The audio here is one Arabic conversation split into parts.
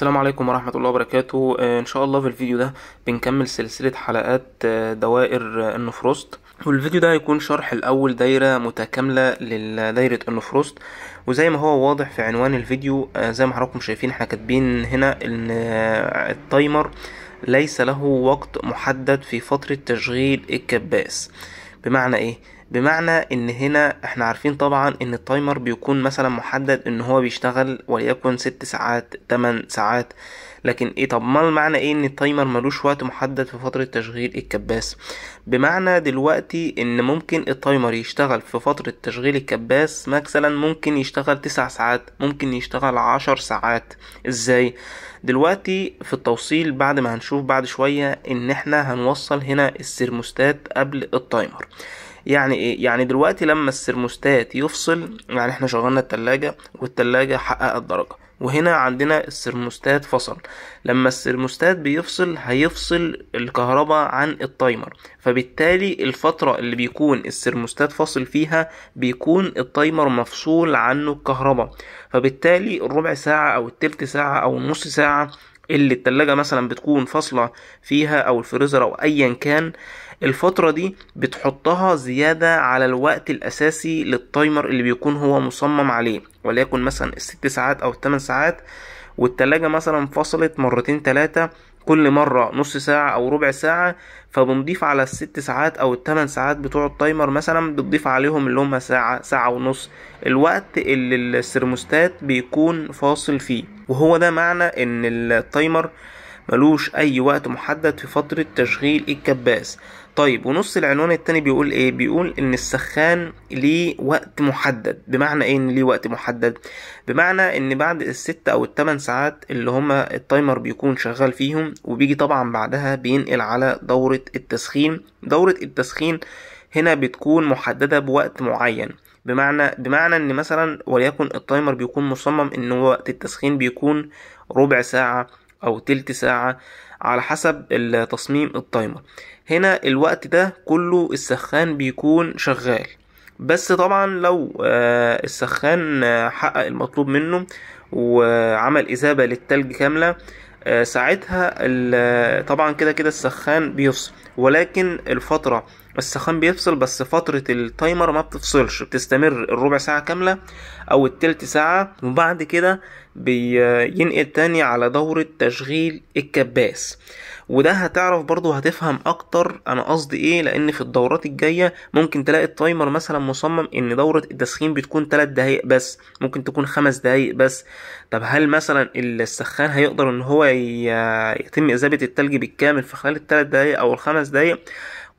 السلام عليكم ورحمة الله وبركاته آه، ان شاء الله في الفيديو ده بنكمل سلسلة حلقات آه، دوائر آه، النفروست والفيديو ده هيكون شرح الاول دايرة متكاملة لدايرة النفروست وزي ما هو واضح في عنوان الفيديو زي ما حضراتكم شايفين احنا كاتبين هنا ان التايمر ليس له وقت محدد في فترة تشغيل الكباس بمعنى ايه بمعنى ان هنا احنا عارفين طبعا ان التايمر بيكون مثلا محدد ان هو بيشتغل وليكن ست ساعات تمن ساعات لكن ايه طب ما المعنى ايه ان التايمر ملوش وقت محدد في فترة تشغيل الكباس بمعنى دلوقتي ان ممكن التايمر يشتغل في فترة تشغيل الكباس مثلا ممكن يشتغل تسع ساعات ممكن يشتغل عشر ساعات ازاي دلوقتي في التوصيل بعد ما هنشوف بعد شوية ان احنا هنوصل هنا السيرموستات قبل التايمر يعني ايه يعني دلوقتي لما السرموستات يفصل يعني احنا شغلنا التلاجة والتلاجة حققت درجة وهنا عندنا السرموستات فصل لما السرموستات بيفصل هيفصل الكهرباء عن التايمر فبالتالي الفترة اللي بيكون السرموستات فاصل فيها بيكون التايمر مفصول عنه الكهرباء فبالتالي الربع ساعة او التلت ساعة او النص ساعة اللي التلاجة مثلا بتكون فاصلة فيها او الفريزر او ايا كان الفترة دي بتحطها زيادة على الوقت الاساسي للتايمر اللي بيكون هو مصمم عليه وليكن مثلا الست ساعات او الثمان ساعات والتلاجة مثلا فصلت مرتين تلاتة كل مرة نص ساعة أو ربع ساعة فبنضيف على الست ساعات أو التمن ساعات بتوع التايمر مثلا بتضيف عليهم اللي هما ساعة ساعة ونص الوقت اللي السرموستات بيكون فاصل فيه وهو ده معنى ان التايمر ملوش اي وقت محدد في فترة تشغيل الكباس طيب ونص العنوان التاني بيقول ايه بيقول ان السخان ليه وقت محدد بمعنى ايه ان ليه وقت محدد بمعنى ان بعد الست او التمن ساعات اللي هما التايمر بيكون شغال فيهم وبيجي طبعا بعدها بينقل على دورة التسخين دورة التسخين هنا بتكون محددة بوقت معين بمعنى بمعنى ان مثلا وليكن التايمر بيكون مصمم ان وقت التسخين بيكون ربع ساعة او تلت ساعة على حسب تصميم التايمر هنا الوقت ده كله السخان بيكون شغال بس طبعا لو آه، السخان آه، حقق المطلوب منه وعمل إذابة للتلج كاملة آه، ساعتها طبعا كده كده السخان بيفصل ولكن الفترة السخان بيفصل بس فترة التايمر ما بتفصلش بتستمر الربع ساعة كاملة أو التلت ساعة وبعد كده بينقل تاني على دورة تشغيل الكباس وده هتعرف برضو هتفهم أكتر أنا قصدي إيه لأن في الدورات الجاية ممكن تلاقي التايمر مثلا مصمم إن دورة التسخين بتكون 3 دقايق بس ممكن تكون 5 دقايق بس طب هل مثلا السخان هيقدر إن هو يتم إذابة التلج بالكامل في خلال الثلاث دقايق أو الخمس دقايق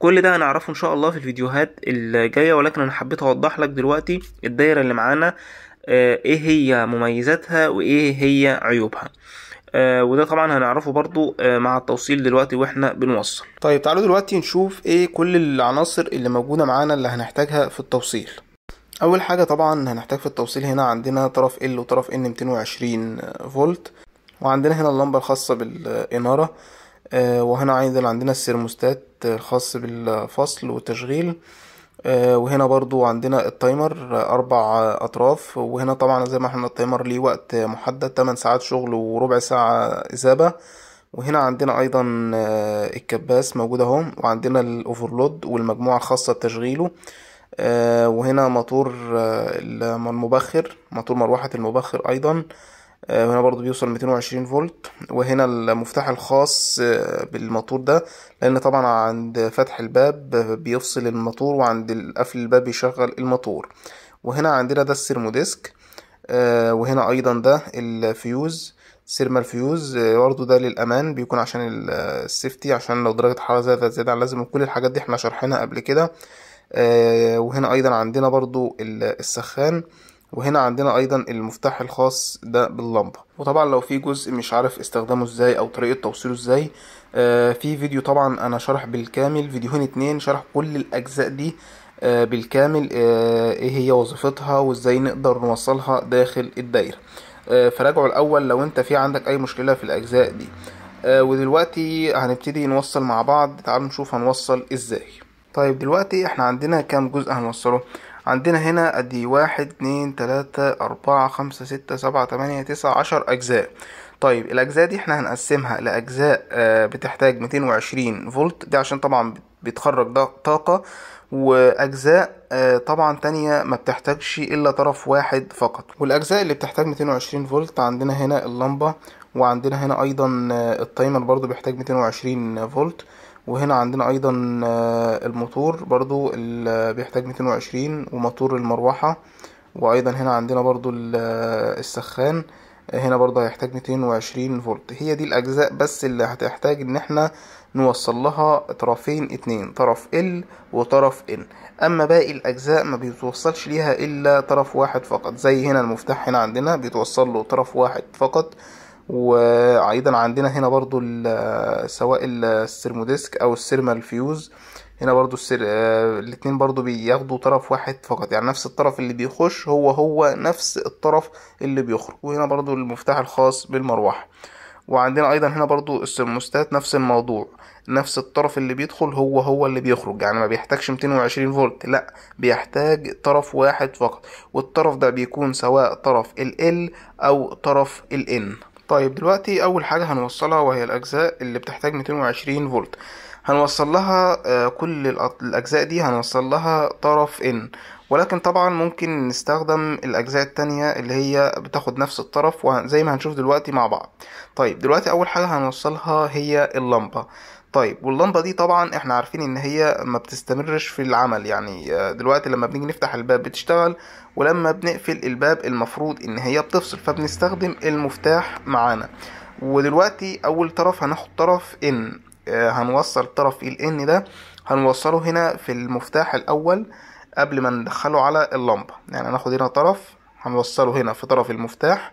كل ده هنعرفه ان شاء الله في الفيديوهات الجايه ولكن انا حبيت اوضح لك دلوقتي الدايره اللي معانا آه، ايه هي مميزاتها وايه هي عيوبها آه وده طبعا هنعرفه برضو آه مع التوصيل دلوقتي واحنا بنوصل طيب تعالوا دلوقتي نشوف ايه كل العناصر اللي موجوده معانا اللي هنحتاجها في التوصيل اول حاجه طبعا هنحتاج في التوصيل هنا عندنا طرف L وطرف N 220 فولت وعندنا هنا اللمبه الخاصه بالاناره آه، وهنا ايضا عندنا السيرموستات الخاص بالفصل والتشغيل آه، وهنا برضو عندنا التايمر اربع اطراف وهنا طبعا زي ما احنا التايمر ليه وقت محدد 8 ساعات شغل وربع ساعة اذابة وهنا عندنا ايضا آه، الكباس موجود اهو وعندنا الاوفرلود والمجموعة الخاصة بتشغيله وهنا موتور المبخر موتور مروحة المبخر ايضا آه، هنا برضو بيوصل 220 فولت وهنا المفتاح الخاص آه، بالماتور ده لان طبعا عند فتح الباب بيفصل الماتور وعند قفل الباب بيشغل الماتور وهنا عندنا ده السيرموديسك آه، وهنا ايضا ده الفيوز سيرمال فيوز برضو ده للامان بيكون عشان السيفتي عشان لو درجه الحراره زادت زياده عن اللازم كل الحاجات دي احنا شرحناها قبل كده وهنا ايضا عندنا برضو السخان وهنا عندنا ايضا المفتاح الخاص ده باللمبة وطبعا لو في جزء مش عارف استخدامه ازاي او طريقة توصيله ازاي آه في فيديو طبعا انا شرح بالكامل فيديوهين اتنين شرح كل الاجزاء دي آه بالكامل آه ايه هي وظيفتها وازاي نقدر نوصلها داخل الدايرة آه فراجعوا الاول لو انت في عندك اي مشكلة في الاجزاء دي آه ودلوقتي هنبتدي نوصل مع بعض تعالوا نشوف هنوصل ازاي طيب دلوقتي احنا عندنا كام جزء هنوصله عندنا هنا ادي واحد اتنين تلاتة اربعة خمسة ستة سبعة تمانية تسعة عشر اجزاء طيب الاجزاء دي احنا هنقسمها لاجزاء آه، بتحتاج وعشرين فولت دي عشان طبعا بتخرج ده طاقة واجزاء آه، طبعا تانية ما بتحتاجش الا طرف واحد فقط والاجزاء اللي بتحتاج وعشرين فولت عندنا هنا اللمبة وعندنا هنا ايضا آه، التايمر برضو بيحتاج وعشرين فولت وهنا عندنا ايضا آه، الموتور برضو اللي آه، بيحتاج 220 وموتور المروحة وايضا هنا عندنا برضو آه، السخان هنا برضو هيحتاج 220 فولت هي دي الاجزاء بس اللي هتحتاج ان احنا نوصل لها طرفين اتنين طرف ال وطرف ان اما باقي الاجزاء ما بيتوصلش ليها الا طرف واحد فقط زي هنا المفتاح هنا عندنا بيتوصل له طرف واحد فقط وايضا عندنا هنا برضو سواء السيرموديسك او السيرمال فيوز هنا برضو السر... آه، الاتنين برضو بياخدوا طرف واحد فقط يعني نفس الطرف اللي بيخش هو هو نفس الطرف اللي بيخرج وهنا برضو المفتاح الخاص بالمروحة وعندنا ايضا هنا برضو السيرموستات نفس الموضوع نفس الطرف اللي بيدخل هو هو اللي بيخرج يعني ما بيحتاجش 220 فولت لا بيحتاج طرف واحد فقط والطرف ده بيكون سواء طرف ال L او طرف ال N طيب دلوقتي اول حاجه هنوصلها وهي الاجزاء اللي بتحتاج 220 فولت هنوصل لها آه، كل الاجزاء دي هنوصل لها طرف ان ولكن طبعا ممكن نستخدم الاجزاء التانية اللي هي بتاخد نفس الطرف وزي ما هنشوف دلوقتي مع بعض طيب دلوقتي اول حاجه هنوصلها هي اللمبه طيب واللمبه دي طبعا احنا عارفين ان هي ما بتستمرش في العمل يعني آه، دلوقتي لما بنيجي نفتح الباب بتشتغل ولما بنقفل الباب المفروض ان هي بتفصل فبنستخدم المفتاح معانا ودلوقتي اول طرف هناخد طرف ان آه، هنوصل طرف ان ده هنوصله هنا في المفتاح الاول قبل ما ندخله على اللمبه يعني هناخد هنا طرف هنوصله هنا في طرف المفتاح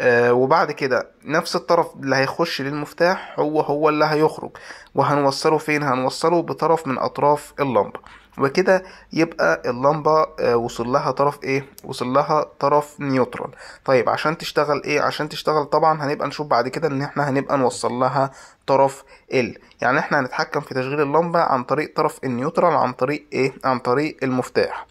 آه، وبعد كده نفس الطرف اللي هيخش للمفتاح هو هو اللي هيخرج وهنوصله فين هنوصله بطرف من اطراف اللمبه وكده يبقى اللمبه آه، وصل لها طرف ايه وصل لها طرف نيوترال طيب عشان تشتغل ايه عشان تشتغل طبعا هنبقى نشوف بعد كده ان احنا هنبقى نوصل لها طرف ال يعني احنا هنتحكم في تشغيل اللمبه عن طريق طرف النيوترال عن طريق ايه عن طريق المفتاح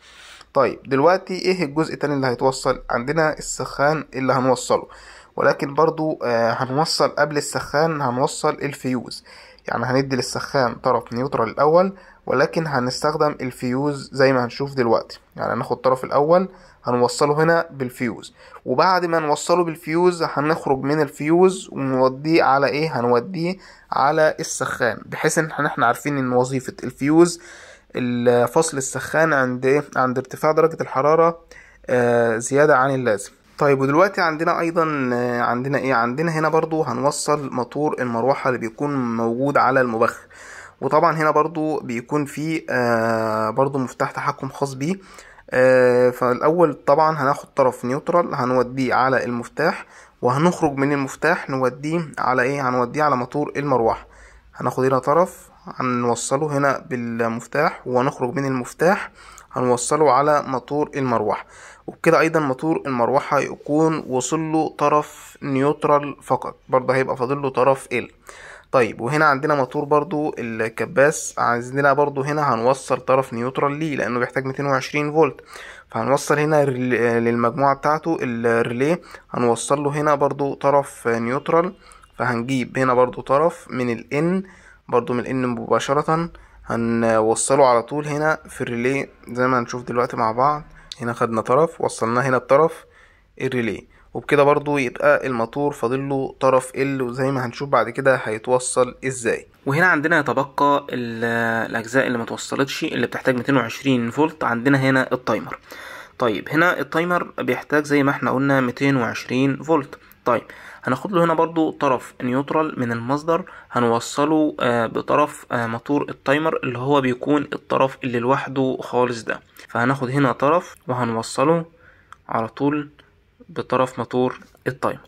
طيب دلوقتي ايه الجزء التاني اللي هيتوصل عندنا السخان اللي هنوصله ولكن برضو آه، هنوصل قبل السخان هنوصل الفيوز يعني هندي للسخان طرف نيوترال الاول ولكن هنستخدم الفيوز زي ما هنشوف دلوقتي يعني هناخد الطرف الاول هنوصله هنا بالفيوز وبعد ما نوصله بالفيوز هنخرج من الفيوز ونوديه على ايه هنوديه على السخان بحيث ان احنا عارفين ان وظيفة الفيوز فصل السخان عند ايه عند ارتفاع درجة الحرارة آه، زيادة عن اللازم طيب ودلوقتي عندنا ايضا آه، عندنا ايه عندنا هنا برضو هنوصل مطور المروحة اللي بيكون موجود على المبخ وطبعا هنا برضو بيكون في آه، برضو مفتاح تحكم خاص بيه فالاول طبعا هناخد طرف نيوترال هنوديه على المفتاح وهنخرج من المفتاح نوديه على ايه هنوديه على مطور المروحة هناخد هنا طرف هنوصله هنا بالمفتاح ونخرج من المفتاح هنوصله على ماتور المروحة وبكده ايضا ماتور المروحة يكون وصل له طرف نيوترال فقط برضه هيبقى فاضل له طرف ال طيب وهنا عندنا ماتور برضو الكباس عايزيننا برضو هنا هنوصل طرف نيوترال ليه لانه بيحتاج 220 فولت فهنوصل هنا للمجموعة بتاعته الريلي هنوصل له هنا برضو طرف نيوترال فهنجيب هنا برضو طرف من الان برضو من الان مباشرة هنوصله على طول هنا في الريلي زي ما هنشوف دلوقتي مع بعض هنا خدنا طرف وصلناه هنا الطرف الريلي وبكده برضو يبقى الموتور فاضله طرف ال وزي ما هنشوف بعد كده هيتوصل ازاي وهنا عندنا يتبقى الاجزاء اللي ما توصلتش اللي بتحتاج 220 فولت عندنا هنا التايمر طيب هنا التايمر بيحتاج زي ما احنا قلنا 220 فولت طيب هناخد له هنا برضو طرف نيوترال من المصدر هنوصله آه، بطرف آه، مطور التايمر اللي هو بيكون الطرف اللي لوحده خالص ده فهناخد هنا طرف وهنوصله على طول بطرف مطور التايمر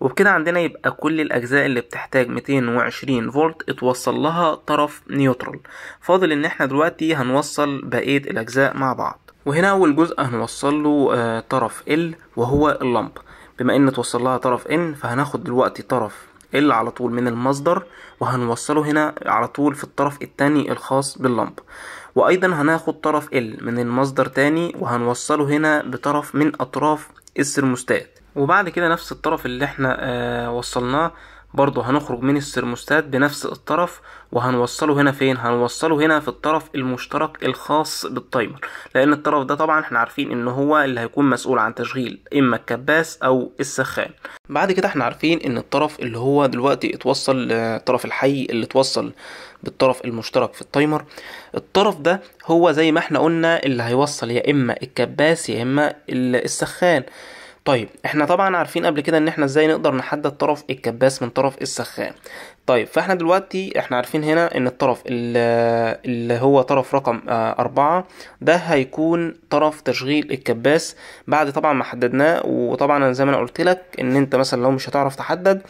وبكده عندنا يبقى كل الأجزاء اللي بتحتاج 220 فولت اتوصل لها طرف نيوترال فاضل إن احنا دلوقتي هنوصل بقية الأجزاء مع بعض وهنا أول جزء هنوصل له آه، طرف ال وهو اللمبه بما ان توصل لها طرف ان فهناخد دلوقتي طرف ال على طول من المصدر وهنوصله هنا على طول في الطرف التاني الخاص باللمبة وايضا هناخد طرف ال من المصدر تاني وهنوصله هنا بطرف من اطراف السرموستات وبعد كده نفس الطرف اللي احنا آه وصلناه برضو هنخرج من السرموستات بنفس الطرف وهنوصله هنا فين هنوصله هنا في الطرف المشترك الخاص بالتايمر لان الطرف ده طبعا احنا عارفين ان هو اللي هيكون مسؤول عن تشغيل اما الكباس او السخان بعد كده احنا عارفين ان الطرف اللي هو دلوقتي اتوصل الطرف الحي اللي اتوصل بالطرف المشترك في التايمر الطرف ده هو زي ما احنا قلنا اللي هيوصل يا اما الكباس يا اما السخان طيب احنا طبعا عارفين قبل كده ان احنا ازاي نقدر نحدد طرف الكباس من طرف السخان طيب فاحنا دلوقتي احنا عارفين هنا ان الطرف اللي هو طرف رقم آه، أربعة ده هيكون طرف تشغيل الكباس بعد طبعا ما حددناه وطبعا زي ما انا قلت لك ان انت مثلا لو مش هتعرف تحدد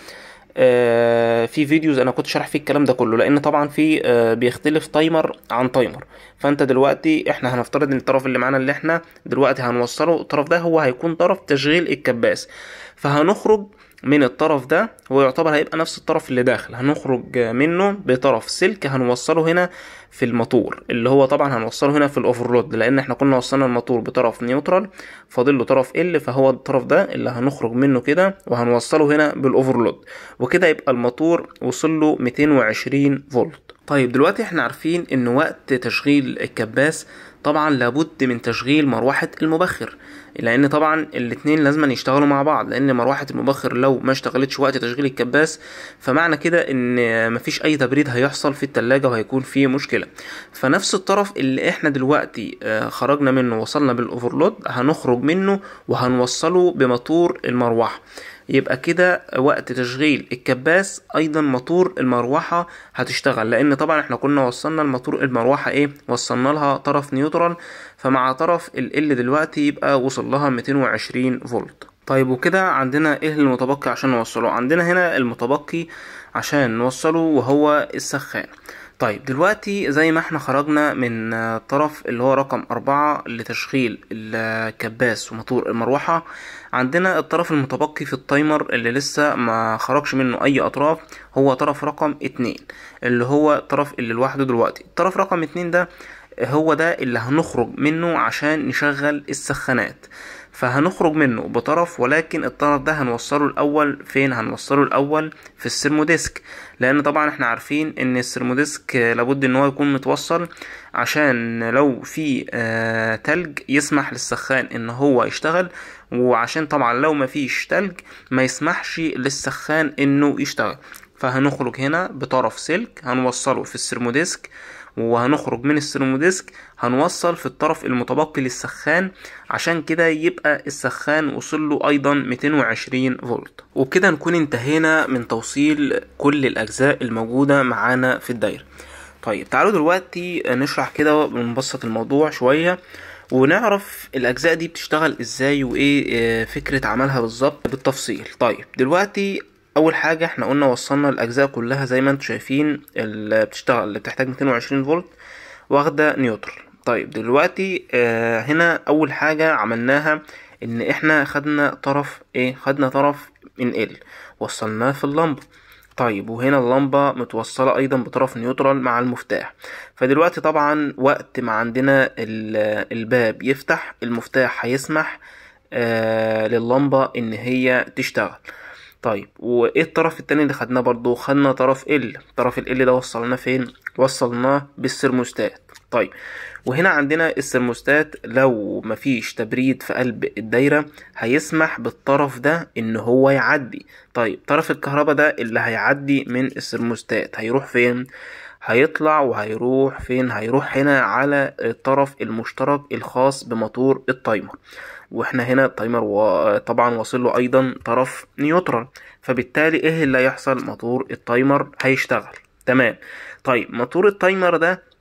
آه، في فيديوز انا كنت شارح فيه الكلام ده كله لان طبعا في آه، بيختلف تايمر عن تايمر فانت دلوقتي احنا هنفترض ان الطرف اللي معانا اللي احنا دلوقتي هنوصله الطرف ده هو هيكون طرف تشغيل الكباس فهنخرج من الطرف ده هو يعتبر هيبقى نفس الطرف اللي داخل هنخرج منه بطرف سلك هنوصله هنا في الماتور اللي هو طبعا هنوصله هنا في الاوفرلود لان احنا كنا وصلنا الماتور بطرف نيوترال فاضل له طرف ال فهو الطرف ده اللي هنخرج منه كده وهنوصله هنا بالاوفرلود وكده يبقى الماتور وصل له 220 فولت طيب دلوقتي احنا عارفين ان وقت تشغيل الكباس طبعا لابد من تشغيل مروحة المبخر لان طبعا الاتنين لازما يشتغلوا مع بعض لان مروحة المبخر لو ما اشتغلتش وقت تشغيل الكباس فمعنى كده ان مفيش اي تبريد هيحصل في التلاجة وهيكون فيه مشكلة فنفس الطرف اللي احنا دلوقتي آه، خرجنا منه وصلنا بالاوفرلود هنخرج منه وهنوصله بمطور المروحة يبقى كده وقت تشغيل الكباس ايضا مطور المروحه هتشتغل لان طبعا احنا كنا وصلنا المطور المروحه ايه وصلنا لها طرف نيوترال فمع طرف ال دلوقتي يبقى وصل لها 220 فولت طيب وكده عندنا ايه المتبقي عشان نوصله عندنا هنا المتبقي عشان نوصله وهو السخان طيب دلوقتي زي ما احنا خرجنا من طرف اللي هو رقم أربعة لتشغيل الكباس وموتور المروحة عندنا الطرف المتبقي في التايمر اللي لسه ما خرجش منه اي اطراف هو طرف رقم اتنين اللي هو الطرف اللي لوحده دلوقتي الطرف رقم اتنين ده هو ده اللي هنخرج منه عشان نشغل السخانات فهنخرج منه بطرف ولكن الطرف ده هنوصله الاول فين هنوصله الاول في السيرموديسك لان طبعا احنا عارفين ان السيرموديسك لابد ان هو يكون متوصل عشان لو في آه، تلج يسمح للسخان ان هو يشتغل وعشان طبعا لو مفيش تلج ما يسمحش للسخان انه يشتغل فهنخرج هنا بطرف سلك هنوصله في السيرموديسك وهنخرج من السيرموديسك هنوصل في الطرف المتبقي للسخان عشان كده يبقى السخان وصل له ايضا 220 فولت وبكده نكون انتهينا من توصيل كل الاجزاء الموجودة معانا في الدايرة طيب تعالوا دلوقتي نشرح كده ونبسط الموضوع شوية ونعرف الاجزاء دي بتشتغل ازاي وايه آه، فكره عملها بالظبط بالتفصيل طيب دلوقتي اول حاجه احنا قلنا وصلنا الاجزاء كلها زي ما انتم شايفين اللي بتشتغل اللي بتحتاج 220 فولت واخده نيوترال طيب دلوقتي آه، هنا اول حاجه عملناها ان احنا خدنا طرف ايه خدنا طرف من ال وصلناه في اللمبه طيب وهنا اللمبة متوصلة أيضا بطرف نيوترال مع المفتاح فدلوقتي طبعا وقت ما عندنا الباب يفتح المفتاح هيسمح آه، لللمبة للمبة إن هي تشتغل طيب وايه الطرف التاني اللي خدناه برضو خدنا طرف ال طرف ال ده وصلناه فين وصلناه بالسيرموستات طيب وهنا عندنا السرموستات لو مفيش تبريد في قلب الدايرة هيسمح بالطرف ده ان هو يعدي طيب طرف الكهرباء ده اللي هيعدي من السرموستات هيروح فين هيطلع وهيروح فين هيروح هنا على الطرف المشترك الخاص بموتور التايمر واحنا هنا التايمر طبعا واصل له ايضا طرف نيوترال فبالتالي ايه اللي هيحصل موتور التايمر هيشتغل تمام طيب موتور التايمر ده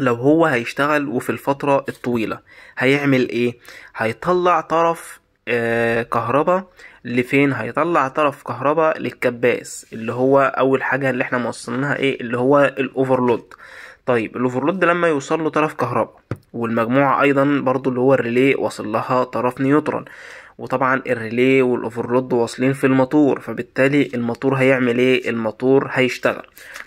لو هو هيشتغل وفي الفترة الطويلة هيعمل ايه هيطلع طرف آه كهرباء لفين هيطلع طرف كهرباء للكباس اللي هو اول حاجة اللي احنا موصلناها ايه اللي هو الاوفرلود طيب الاوفرلود لما يوصل له طرف كهرباء والمجموعة ايضا برضو اللي هو الريلي وصل لها طرف نيوترال وطبعا الريلي والاوفرلود واصلين في الموتور فبالتالي الموتور هيعمل ايه الموتور هيشتغل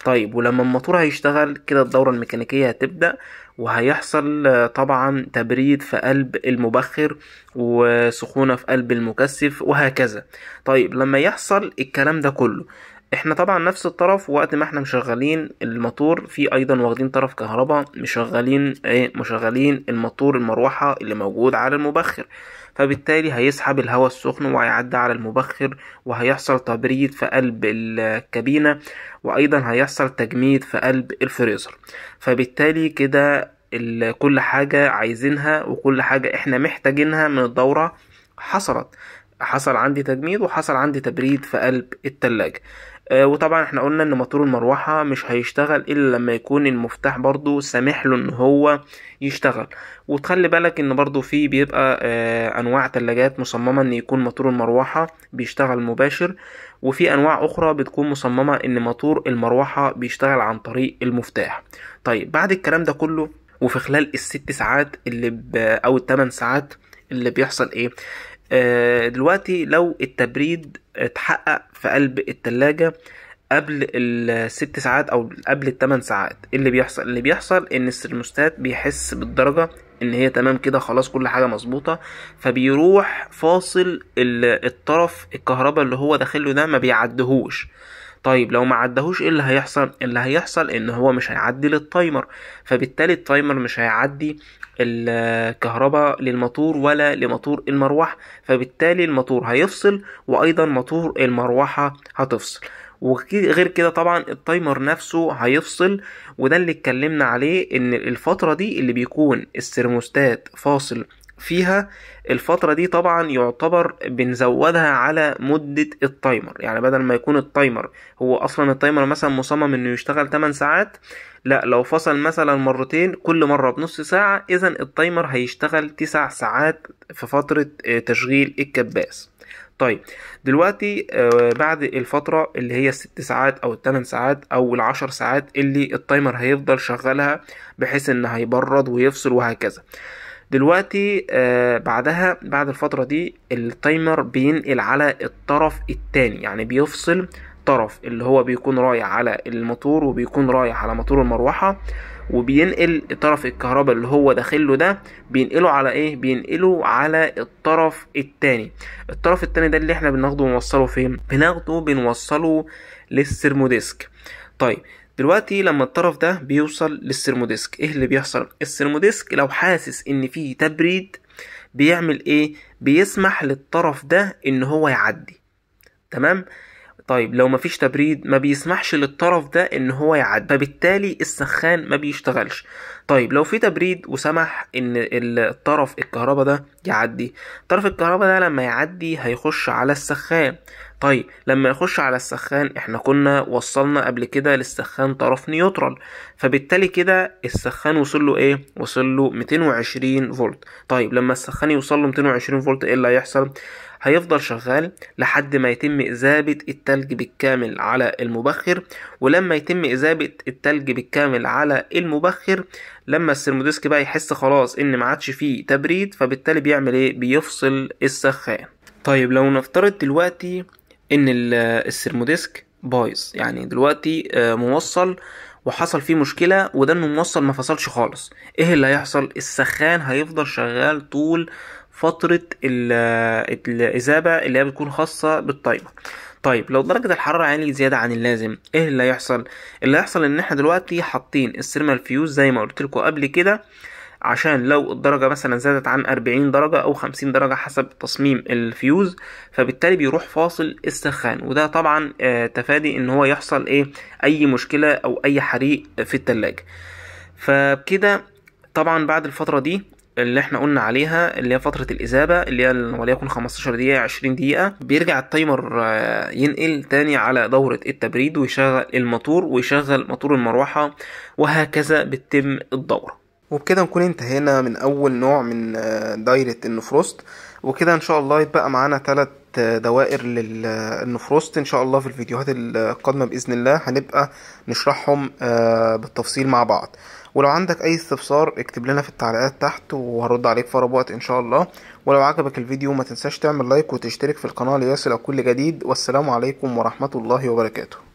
طيب ولما الموتور هيشتغل كده الدوره الميكانيكيه هتبدا وهيحصل طبعا تبريد في قلب المبخر وسخونه في قلب المكثف وهكذا طيب لما يحصل الكلام ده كله احنا طبعا نفس الطرف وقت ما احنا مشغلين الموتور في ايضا واخدين طرف كهرباء مشغلين ايه مشغلين الموتور المروحة اللي موجود على المبخر فبالتالي هيسحب الهواء السخن وهيعدي على المبخر وهيحصل تبريد في قلب الكابينة وايضا هيحصل تجميد في قلب الفريزر فبالتالي كده كل حاجة عايزينها وكل حاجة احنا محتاجينها من الدورة حصلت حصل عندي تجميد وحصل عندي تبريد في قلب التلاجة آه، وطبعا احنا قلنا ان موتور المروحة مش هيشتغل الا لما يكون المفتاح برضو سامح له ان هو يشتغل وتخلي بالك ان برضو في بيبقى آه، انواع تلاجات مصممة ان يكون موتور المروحة بيشتغل مباشر وفي انواع اخرى بتكون مصممة ان موتور المروحة بيشتغل عن طريق المفتاح طيب بعد الكلام ده كله وفي خلال الست ساعات اللي او الثمان ساعات اللي بيحصل ايه آه، دلوقتي لو التبريد اتحقق في قلب التلاجة قبل الست ساعات او قبل التمن ساعات إيه اللي بيحصل اللي بيحصل ان السرموستات بيحس بالدرجه ان هي تمام كده خلاص كل حاجه مظبوطه فبيروح فاصل الطرف الكهرباء اللي هو داخله ده ما بيعدهوش طيب لو ما عدهوش ايه اللي هيحصل اللي هيحصل ان هو مش هيعدي للتايمر فبالتالي التايمر مش هيعدي الكهرباء للموتور ولا لموتور المروحة فبالتالي الموتور هيفصل وايضا موتور المروحة هتفصل وغير كده طبعا التايمر نفسه هيفصل وده اللي اتكلمنا عليه ان الفترة دي اللي بيكون السيرموستات فاصل فيها الفترة دي طبعا يعتبر بنزودها على مدة التايمر يعني بدل ما يكون التايمر هو اصلا التايمر مثلا مصمم انه يشتغل 8 ساعات لا لو فصل مثلا مرتين كل مرة بنص ساعة اذا التايمر هيشتغل 9 ساعات في فترة آه، تشغيل الكباس طيب دلوقتي آه، بعد الفترة اللي هي الست ساعات أو التمن ساعات أو العشر ساعات اللي التايمر هيفضل شغالها بحيث إن هيبرد ويفصل وهكذا دلوقتي آه، بعدها بعد الفترة دي التايمر بينقل على الطرف التاني يعني بيفصل طرف اللي هو بيكون رايح على الموتور وبيكون رايح على موتور المروحة وبينقل طرف الكهرباء اللي هو داخله ده بينقله على ايه بينقله على الطرف التاني الطرف التاني ده اللي احنا بناخده ونوصله فين بناخده بنوصله للسيرموديسك طيب دلوقتي لما الطرف ده بيوصل للسيرموديسك ايه اللي بيحصل السيرموديسك لو حاسس ان فيه تبريد بيعمل ايه بيسمح للطرف ده ان هو يعدي تمام طيب لو مفيش تبريد ما بيسمحش للطرف ده ان هو يعدي فبالتالي السخان ما بيشتغلش طيب لو في تبريد وسمح ان الطرف الكهرباء ده يعدي طرف الكهرباء ده لما يعدي هيخش على السخان طيب لما يخش على السخان احنا كنا وصلنا قبل كده للسخان طرف نيوترال فبالتالي كده السخان وصل له ايه وصل له 220 فولت طيب لما السخان يوصل له 220 فولت ايه اللي هيحصل هيفضل شغال لحد ما يتم إذابة التلج بالكامل على المبخر ولما يتم إذابة التلج بالكامل على المبخر لما السيرموديسك بقى يحس خلاص إن ما عادش فيه تبريد فبالتالي بيعمل إيه بيفصل السخان طيب لو نفترض دلوقتي إن السيرموديسك بايظ يعني دلوقتي آه، موصل وحصل فيه مشكلة وده الموصل ما فصلش خالص ايه اللي هيحصل السخان هيفضل شغال طول فترة الإذابة اللي هي بتكون خاصة بالتايمر طيب لو درجة الحرارة عالية زيادة عن اللازم ايه اللي هيحصل اللي هيحصل ان احنا دلوقتي حاطين السيرمال فيوز زي ما قلت لكم قبل كده عشان لو الدرجة مثلا زادت عن 40 درجة أو 50 درجة حسب تصميم الفيوز فبالتالي بيروح فاصل السخان وده طبعا آه، تفادي إن هو يحصل إيه أي مشكلة أو أي حريق في التلاجة فبكده طبعا بعد الفترة دي اللي احنا قلنا عليها اللي هي فتره الاذابه اللي هي وليكن 15 دقيقه 20 دقيقه بيرجع التايمر آه، ينقل تاني على دوره التبريد ويشغل الموتور ويشغل موتور المروحه وهكذا بتتم الدوره وبكده نكون انتهينا من اول نوع من آه، دايره النفروست وكده ان شاء الله يتبقى معانا ثلاث آه، دوائر للنفروست ان شاء الله في الفيديوهات القادمه باذن الله هنبقى نشرحهم بالتفصيل مع بعض ولو عندك اي استفسار اكتب لنا في التعليقات تحت وهرد عليك في وقت ان شاء الله ولو عجبك الفيديو ما تنساش تعمل لايك وتشترك في القناه ليصلك كل جديد والسلام عليكم ورحمه الله وبركاته